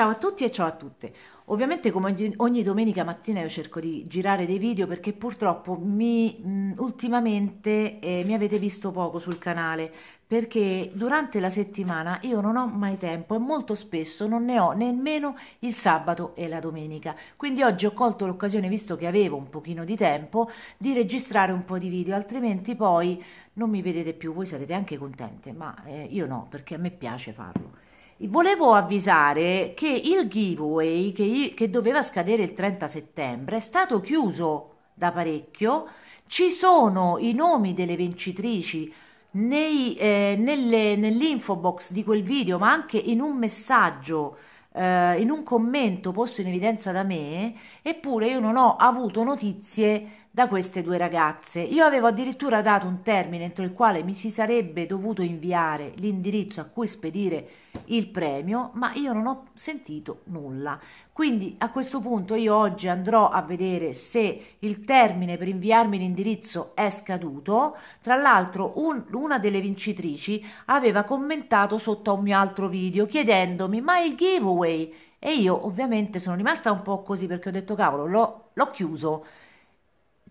Ciao a tutti e ciao a tutte. Ovviamente come ogni, ogni, domenica mattina io cerco di girare dei video perché purtroppo mi, ultimamente eh, mi avete visto poco sul canale perché durante la settimana io non ho mai tempo e molto spesso non ne ho nemmeno il sabato e la domenica. Quindi oggi ho colto l'occasione, visto che avevo un pochino di tempo, di registrare un po' di video, altrimenti poi non mi vedete più, voi sarete anche contente, ma eh, io no perché a me piace farlo. Volevo avvisare che il giveaway che, che, doveva scadere il 30 settembre è stato chiuso da parecchio. Ci sono i nomi delle vincitrici nei, eh, nelle, nell'info box di quel video, ma anche in un messaggio, eh, in un commento posto in evidenza da me, eppure io non ho avuto notizie da queste due ragazze. Io avevo addirittura dato un termine entro il quale mi si sarebbe dovuto inviare l'indirizzo a cui spedire il premio, ma io non ho sentito nulla. Quindi a questo punto io oggi andrò a vedere se il termine per inviarmi l'indirizzo è scaduto. Tra l'altro un, una delle vincitrici aveva commentato sotto a un mio altro video chiedendomi ma il giveaway? E io ovviamente sono rimasta un po' così perché ho detto cavolo, l'ho, l'ho chiuso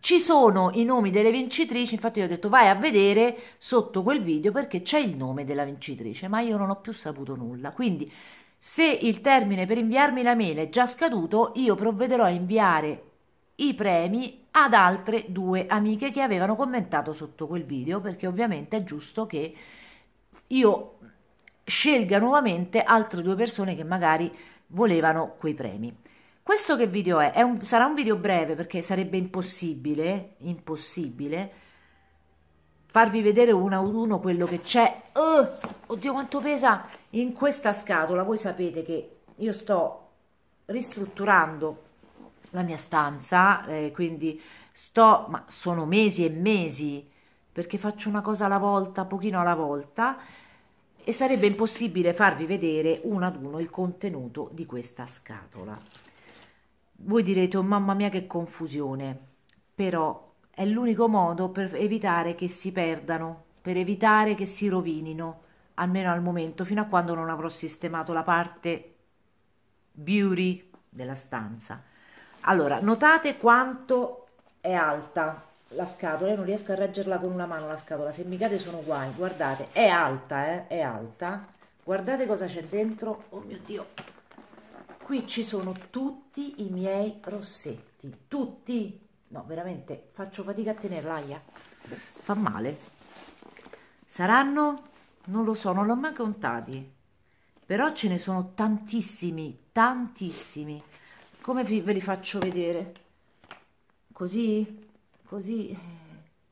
ci sono i nomi delle vincitrici, infatti io ho detto vai a vedere sotto quel video perché c'è il nome della vincitrice, ma io non ho più saputo nulla. Quindi se il termine per inviarmi la mail è già scaduto, io provvederò a inviare i premi ad altre due amiche che avevano commentato sotto quel video, perché ovviamente è giusto che io scelga nuovamente altre due persone che magari volevano quei premi. Questo che video è? è un, sarà un video breve perché sarebbe impossibile, impossibile farvi vedere uno ad uno quello che c'è. Oh, oddio quanto pesa in questa scatola. Voi sapete che io sto ristrutturando la mia stanza, eh, quindi sto, ma sono mesi e mesi perché faccio una cosa alla volta, pochino alla volta e sarebbe impossibile farvi vedere uno ad uno il contenuto di questa scatola. Voi direte, oh mamma mia che confusione, però è l'unico modo per evitare che si perdano, per evitare che si rovinino, almeno al momento, fino a quando non avrò sistemato la parte beauty della stanza. Allora, notate quanto è alta la scatola, io non riesco a reggerla con una mano la scatola, se mi cade sono guai, guardate, è alta, eh? è alta, guardate cosa c'è dentro, oh mio Dio, qui ci sono tutti i miei rossetti tutti no veramente faccio fatica a tenerla aia. fa male saranno non lo so non l'ho mai contati però ce ne sono tantissimi tantissimi come ve li faccio vedere così così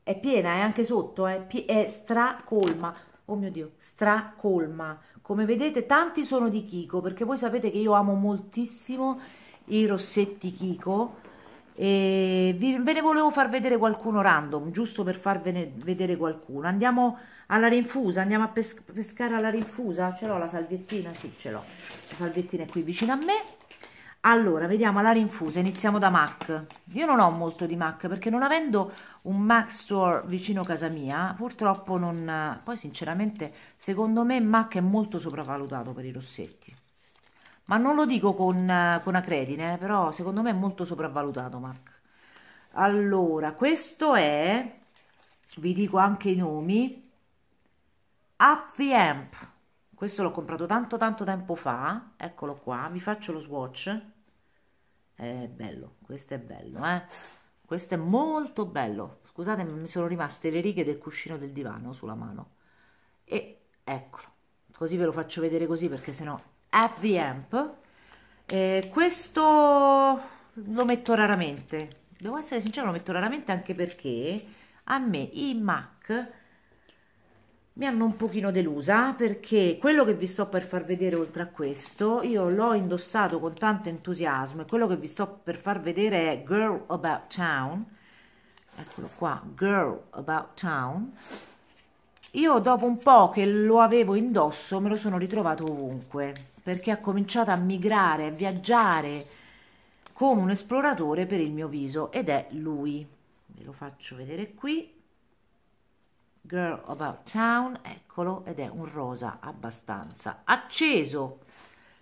è piena è eh, anche sotto è, eh. è stracolma oh mio dio stracolma come vedete tanti sono di Kiko perché voi sapete che io amo moltissimo i rossetti Kiko e ve ne volevo far vedere qualcuno random, giusto per farvene vedere qualcuno. Andiamo alla rinfusa, andiamo a pes pescare alla rinfusa? Ce l'ho la salviettina? Sì, ce l'ho. La salviettina è qui vicino a me. Allora, vediamo la rinfusa, iniziamo da MAC. Io non ho molto di MAC perché non avendo un MAC store vicino a casa mia, purtroppo non... Poi sinceramente, secondo me MAC è molto sopravvalutato per i rossetti. Ma non lo dico con, con acredine, eh, però secondo me è molto sopravvalutato MAC. Allora, questo è, vi dico anche i nomi, Up the Amp questo l'ho comprato tanto tanto tempo fa eccolo qua vi faccio lo swatch è bello questo è bello eh questo è molto bello scusate mi sono rimaste le righe del cuscino del divano sulla mano e eccolo così ve lo faccio vedere così perché sennò at the amp eh, questo lo metto raramente devo essere sincero lo metto raramente anche perché a me i MAC mi hanno un pochino delusa perché quello che vi sto per far vedere oltre a questo io l'ho indossato con tanto entusiasmo e quello che vi sto per far vedere è Girl About Town eccolo qua Girl About Town io dopo un po' che lo avevo indosso me lo sono ritrovato ovunque perché ha cominciato a migrare, a viaggiare come un esploratore per il mio viso ed è lui ve lo faccio vedere qui Girl About Town, eccolo, ed è un rosa abbastanza acceso.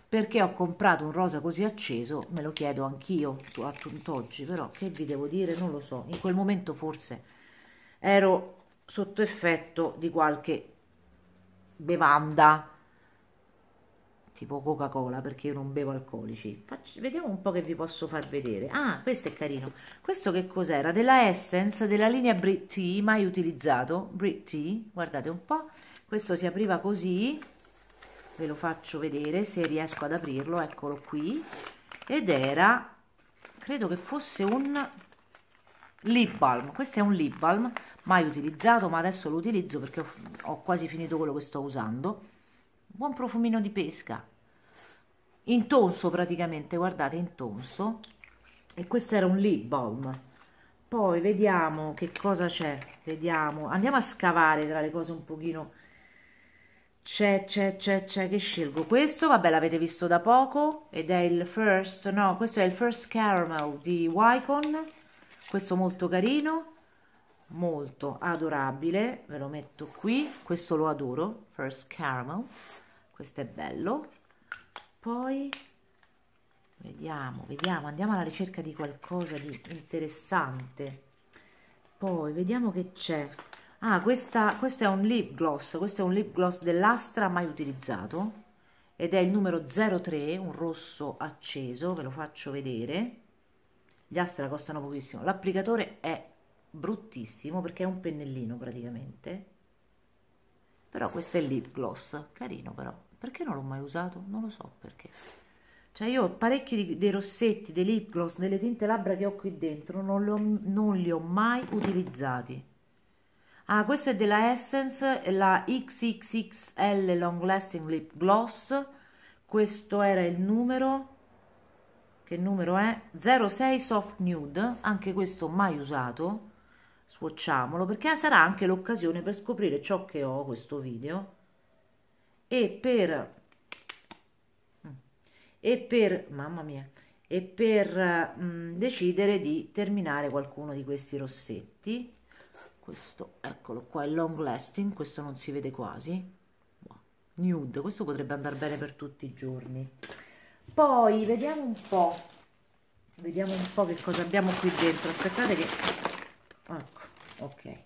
Perché ho comprato un rosa così acceso? Me lo chiedo anch'io a tutt'oggi, però che vi devo dire? Non lo so. In quel momento forse ero sotto effetto di qualche bevanda tipo Coca-Cola perché io non bevo alcolici. Faccio, vediamo un po' che vi posso far vedere. Ah, questo è carino. Questo che cos'era? Della Essence, della linea Brit Tea, mai utilizzato. Brit Tea, guardate un po'. Questo si apriva così, ve lo faccio vedere se riesco ad aprirlo, eccolo qui. Ed era, credo che fosse un lip balm. Questo è un lip balm, mai utilizzato, ma adesso lo utilizzo perché ho, ho quasi finito quello che sto usando buon profumino di pesca, intonso praticamente, guardate, intonso. E questo era un lip balm. Poi vediamo che cosa c'è, vediamo, andiamo a scavare tra le cose un pochino... C'è, c'è, c'è, c'è, che scelgo? Questo, vabbè, l'avete visto da poco, ed è il first, no, questo è il first caramel di wicon questo molto carino, molto adorabile, ve lo metto qui, questo lo adoro, first caramel questo è bello poi vediamo vediamo andiamo alla ricerca di qualcosa di interessante poi vediamo che c'è ah questa, questo è un lip gloss questo è un lip gloss dell'astra mai utilizzato ed è il numero 03 un rosso acceso ve lo faccio vedere gli astra costano pochissimo l'applicatore è bruttissimo perché è un pennellino praticamente però questo è il lip gloss carino però perché non l'ho mai usato? Non lo so perché. Cioè io ho parecchi di, dei rossetti, dei lip gloss, delle tinte labbra che ho qui dentro non li ho, non li ho mai utilizzati. Ah, questa è della Essence, la XXXL Long Lasting Lip Gloss. Questo era il numero che numero è 06 soft nude anche questo mai usato swatchamolo perché sarà anche l'occasione per scoprire ciò che ho questo video e per e per mamma mia e per mh, mm, decidere di terminare qualcuno di questi rossetti questo eccolo qua è long lasting questo non si vede quasi nude questo potrebbe andare bene per tutti i giorni poi vediamo un po' vediamo un po' che cosa abbiamo qui dentro aspettate che ecco ok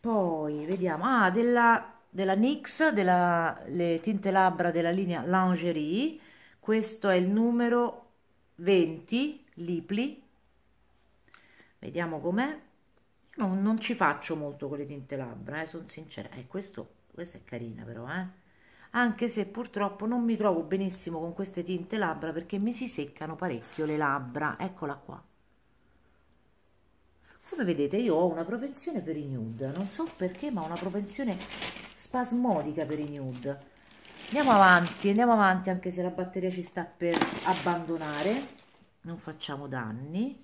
poi vediamo ah della della NYX, delle tinte labbra della linea Lingerie, questo è il numero 20, Lipli, vediamo com'è, non, non, ci faccio molto con le tinte labbra, eh, sono sincera, eh, questo, questa è carina però, eh. anche se purtroppo non mi trovo benissimo con queste tinte labbra perché mi si seccano parecchio le labbra, eccola qua. Come vedete io ho una propensione per i nude, non so perché ma ho una propensione spasmodica per i nude andiamo avanti andiamo avanti anche se la batteria ci sta per abbandonare non facciamo danni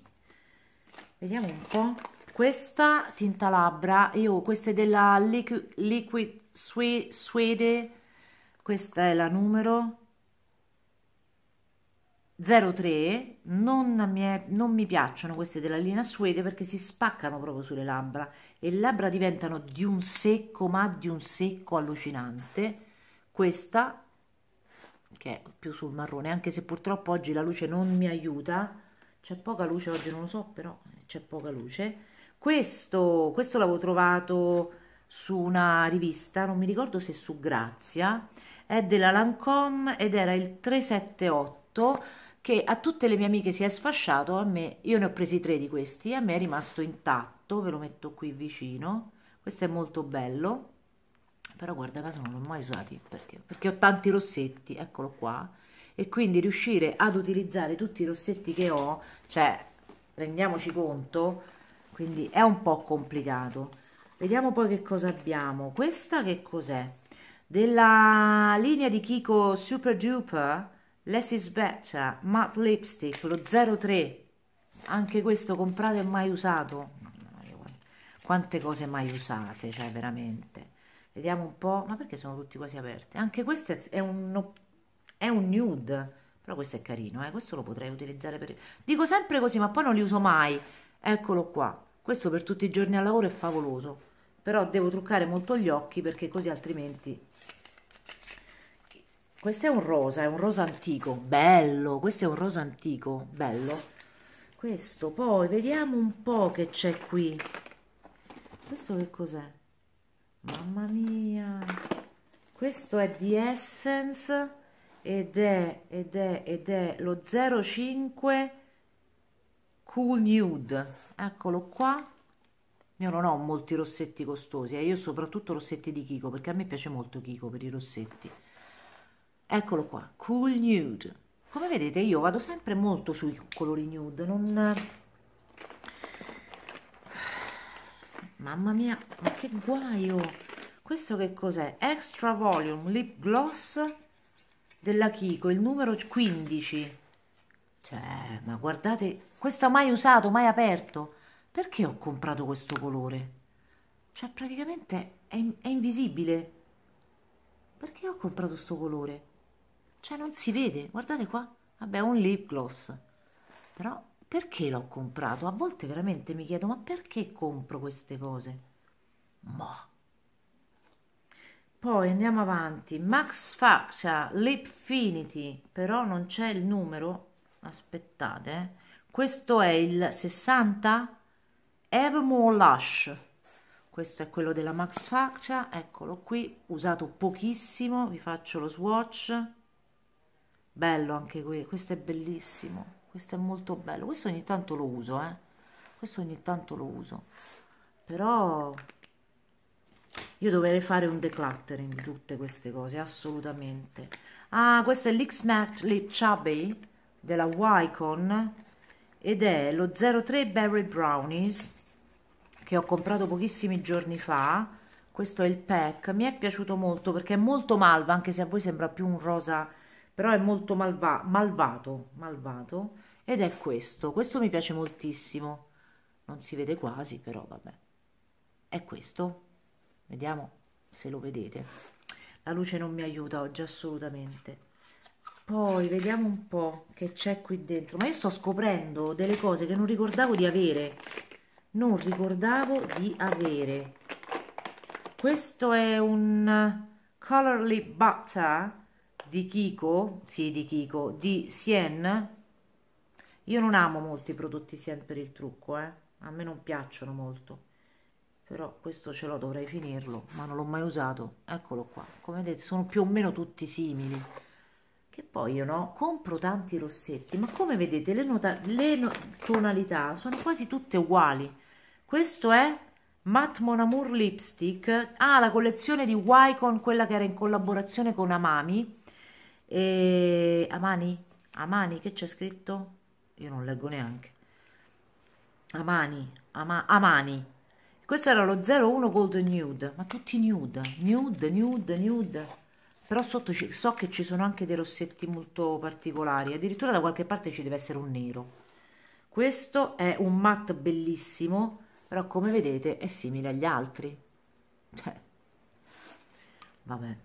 vediamo un po' questa tinta labbra io questa è della liquid, liquid sweet questa è la numero 03 non mi, è, non mi piacciono queste della linea suede perché si spaccano proprio sulle labbra e le labbra diventano di un secco ma di un secco allucinante questa che è più sul marrone anche se purtroppo oggi la luce non mi aiuta c'è poca luce oggi non lo so però eh, c'è poca luce questo, questo l'avevo trovato su una rivista non mi ricordo se su Grazia è della Lancome ed era il 378 che a tutte le mie amiche si è sfasciato, a me, io ne ho presi tre di questi, a me è rimasto intatto, ve lo metto qui vicino, questo è molto bello, però guarda caso non l'ho mai usato perché? perché ho tanti rossetti, eccolo qua, e quindi riuscire ad utilizzare tutti i rossetti che ho, cioè rendiamoci conto, quindi è un po' complicato. Vediamo poi che cosa abbiamo, questa che cos'è? Della linea di Kiko Super Duper, is Better Matte Lipstick lo 03 anche questo comprato e mai usato quante cose mai usate cioè veramente vediamo un po' ma perché sono tutti quasi aperti anche questo è un, è un nude però questo è carino eh? questo lo potrei utilizzare per dico sempre così ma poi non li uso mai eccolo qua questo per tutti i giorni al lavoro è favoloso però devo truccare molto gli occhi perché così altrimenti questo è un rosa, è un rosa antico, bello, questo è un rosa antico, bello. Questo, poi vediamo un po' che c'è qui. Questo che cos'è? Mamma mia! Questo è di Essence ed è, ed è, ed è lo 05 Cool Nude. Eccolo qua. Io non ho molti rossetti costosi, e eh. io soprattutto rossetti di Kiko, perché a me piace molto Kiko per i rossetti Eccolo qua, Cool Nude. Come vedete io vado sempre molto sui colori nude, non... Mamma mia, ma che guaio! Questo che cos'è? Extra Volume Lip Gloss della Kiko, il numero 15. Cioè, ma guardate, questo mai usato, mai aperto. Perché ho comprato questo colore? Cioè, praticamente è, è invisibile. Perché ho comprato questo colore? Cioè non si vede, guardate qua. Vabbè, un lip gloss. Però perché l'ho comprato? A volte veramente mi chiedo, ma perché compro queste cose? Boh. Poi andiamo avanti. Max Faccia, cioè, Lipfinity, però non c'è il numero. Aspettate, eh. Questo è il 60 Evermore Lush. Questo è quello della Max Faccia, cioè, eccolo qui, usato pochissimo, vi faccio lo swatch bello anche questo, questo è bellissimo, questo è molto bello, questo ogni tanto lo uso, eh? questo ogni tanto lo uso, però io dovrei fare un decluttering di tutte queste cose, assolutamente. Ah, questo è lx Matte Lip Chubby della Wycon ed è lo 03 Berry Brownies che ho comprato pochissimi giorni fa. Questo è il pack, mi è piaciuto molto perché è molto malva, anche se a voi sembra più un rosa però è molto malva- malvato, malvato ed è questo, questo mi piace moltissimo, non si vede quasi però vabbè, è questo, vediamo se lo vedete, la luce non mi aiuta oggi assolutamente. Poi vediamo un po' che c'è qui dentro, ma io sto scoprendo delle cose che non ricordavo di avere, non ricordavo di avere. Questo è un Color Lip Butter di Kiko, sì di Kiko, di Sien, io non amo molto i prodotti Sien per il trucco, eh? a me non piacciono molto, però questo ce l'ho, dovrei finirlo, ma non l'ho mai usato, eccolo qua, come vedete sono più o meno tutti simili, che poi io no, compro tanti rossetti, ma come vedete le, nota, le no, tonalità sono quasi tutte uguali, questo è Matte Mon Amour Lipstick, ha ah, la collezione di Wycon, quella che era in collaborazione con Amami, e Amani Amani che c'è scritto? io non leggo neanche Amani ama, Amani questo era lo 01 Golden Nude ma tutti nude nude nude nude però sotto ci, so che ci sono anche dei rossetti molto particolari addirittura da qualche parte ci deve essere un nero questo è un matte bellissimo però come vedete è simile agli altri cioè vabbè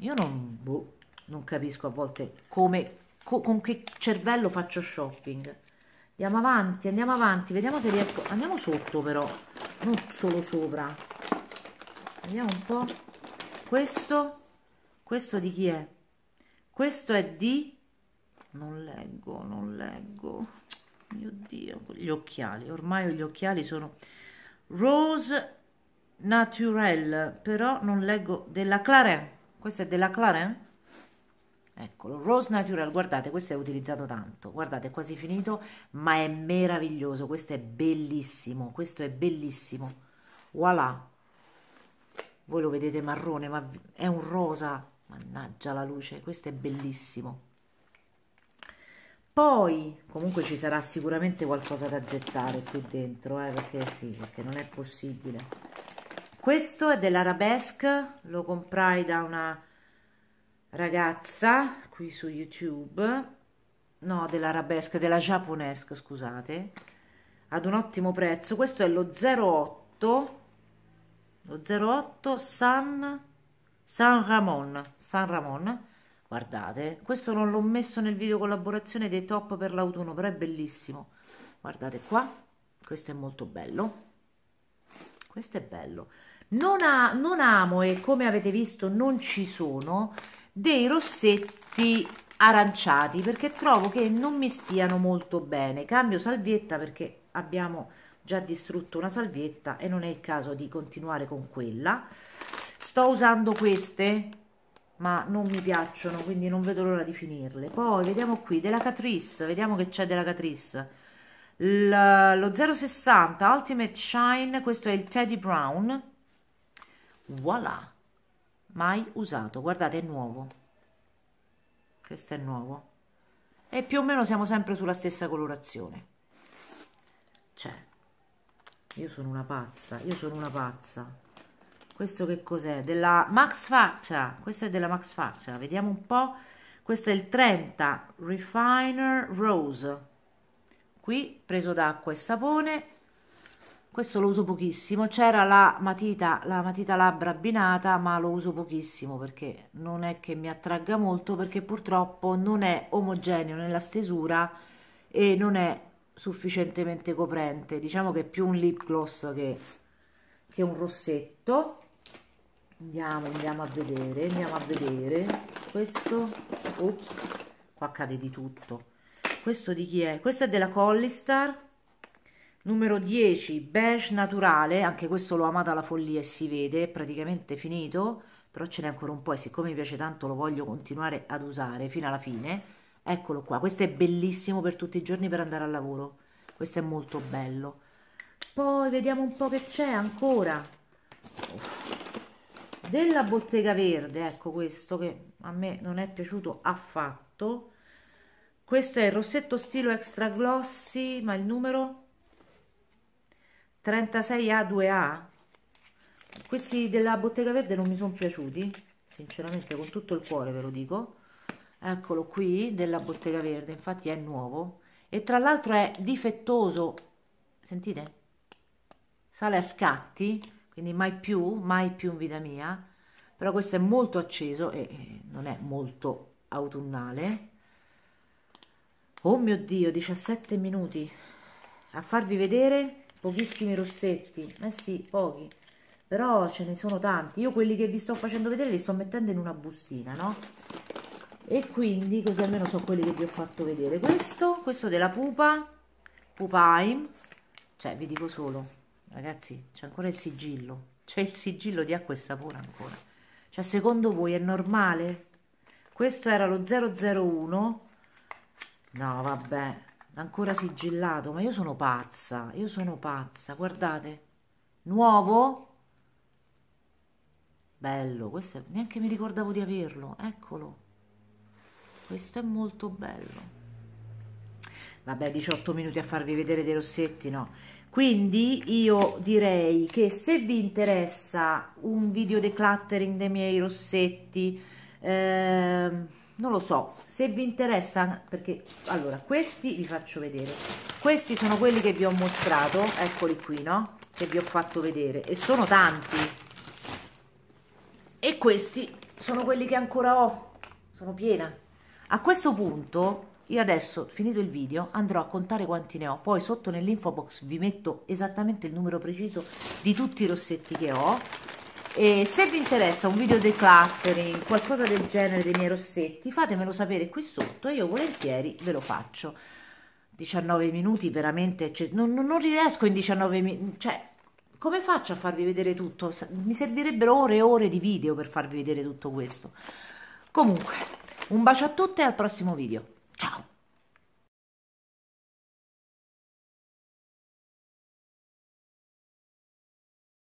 io non boh non capisco a volte come, co, con che cervello faccio shopping. Andiamo avanti, andiamo avanti, vediamo se riesco... Andiamo sotto però, non solo sopra. Vediamo un po'. Questo, questo di chi è? Questo è di... Non leggo, non leggo. Mio Dio, gli occhiali. Ormai gli occhiali sono... Rose Naturel, però non leggo... Della claren Questa è della claren Eccolo, Rose Natural, guardate, questo è utilizzato tanto, guardate, è quasi finito, ma è meraviglioso, questo è bellissimo, questo è bellissimo, voilà, voi lo vedete marrone, ma è un rosa, mannaggia la luce, questo è bellissimo. Poi, comunque ci sarà sicuramente qualcosa da gettare qui dentro, eh, perché sì, perché non è possibile. Questo è dell'Arabesque, lo comprai da una ragazza qui su YouTube, no, dell'arabesca, della giapponesca, scusate, ad un ottimo prezzo. Questo è lo 08, lo 08 San, San Ramon, San Ramon. Guardate, questo non l'ho messo nel video collaborazione dei top per l'autunno, però è bellissimo. Guardate qua, questo è molto bello. Questo è bello. Non, ha, non amo e come avete visto non ci sono dei rossetti aranciati perché trovo che non mi stiano molto bene cambio salvietta perché abbiamo già distrutto una salvietta e non è il caso di continuare con quella sto usando queste ma non mi piacciono quindi non vedo l'ora di finirle poi vediamo qui della Catrice vediamo che c'è della Catrice L lo 060 Ultimate Shine questo è il Teddy Brown voilà mai usato. Guardate, è nuovo. Questo è nuovo. E più o meno siamo sempre sulla stessa colorazione. Cioè, io sono una pazza, io sono una pazza. Questo che cos'è? Della Max Faccia. Questo è della Max Faccia. Vediamo un po'. Questo è il 30 Refiner Rose. Qui preso d'acqua e sapone questo lo uso pochissimo, c'era la matita, la matita labbra abbinata ma lo uso pochissimo perché non è che mi attragga molto perché purtroppo non è omogeneo nella stesura e non è sufficientemente coprente, diciamo che è più un lip gloss che, che un rossetto andiamo, andiamo a vedere, andiamo a vedere questo, ops, qua cade di tutto questo di chi è? questo è della Collistar Numero 10, beige naturale, anche questo l'ho amato alla follia e si vede, è praticamente finito, però ce n'è ancora un po' e siccome mi piace tanto lo voglio continuare ad usare fino alla fine. Eccolo qua, questo è bellissimo per tutti i giorni per andare al lavoro, questo è molto bello. Poi vediamo un po' che c'è ancora. Della bottega verde, ecco questo che a me non è piaciuto affatto. Questo è il rossetto stilo extra glossy, ma il numero 36A2A questi della bottega verde non mi sono piaciuti sinceramente con tutto il cuore ve lo dico eccolo qui della bottega verde infatti è nuovo e tra l'altro è difettoso sentite sale a scatti quindi mai più mai più in vita mia però questo è molto acceso e non è molto autunnale oh mio dio 17 minuti a farvi vedere pochissimi rossetti, eh sì, pochi, però ce ne sono tanti, io quelli che vi sto facendo vedere li sto mettendo in una bustina, no? E quindi così almeno so quelli che vi ho fatto vedere. Questo, questo della pupa, pupaim, cioè vi dico solo, ragazzi, c'è ancora il sigillo, c'è il sigillo di acqua e sapore ancora. Cioè secondo voi è normale? Questo era lo 001? No, vabbè, ancora sigillato, ma io sono pazza, io sono pazza, guardate, nuovo, bello, questo è, neanche mi ricordavo di averlo, eccolo, questo è molto bello, vabbè 18 minuti a farvi vedere dei rossetti, no, quindi io direi che se vi interessa un video decluttering dei miei rossetti, ehm, non lo so se vi interessa perché allora questi vi faccio vedere questi sono quelli che vi ho mostrato eccoli qui no che vi ho fatto vedere e sono tanti e questi sono quelli che ancora ho sono piena a questo punto io adesso finito il video andrò a contare quanti ne ho poi sotto nell'info box vi metto esattamente il numero preciso di tutti i rossetti che ho e se vi interessa un video decluttering qualcosa del genere dei miei rossetti fatemelo sapere qui sotto e io volentieri ve lo faccio 19 minuti veramente non, non, non riesco in 19 minuti cioè come faccio a farvi vedere tutto mi servirebbero ore e ore di video per farvi vedere tutto questo comunque un bacio a tutte e al prossimo video ciao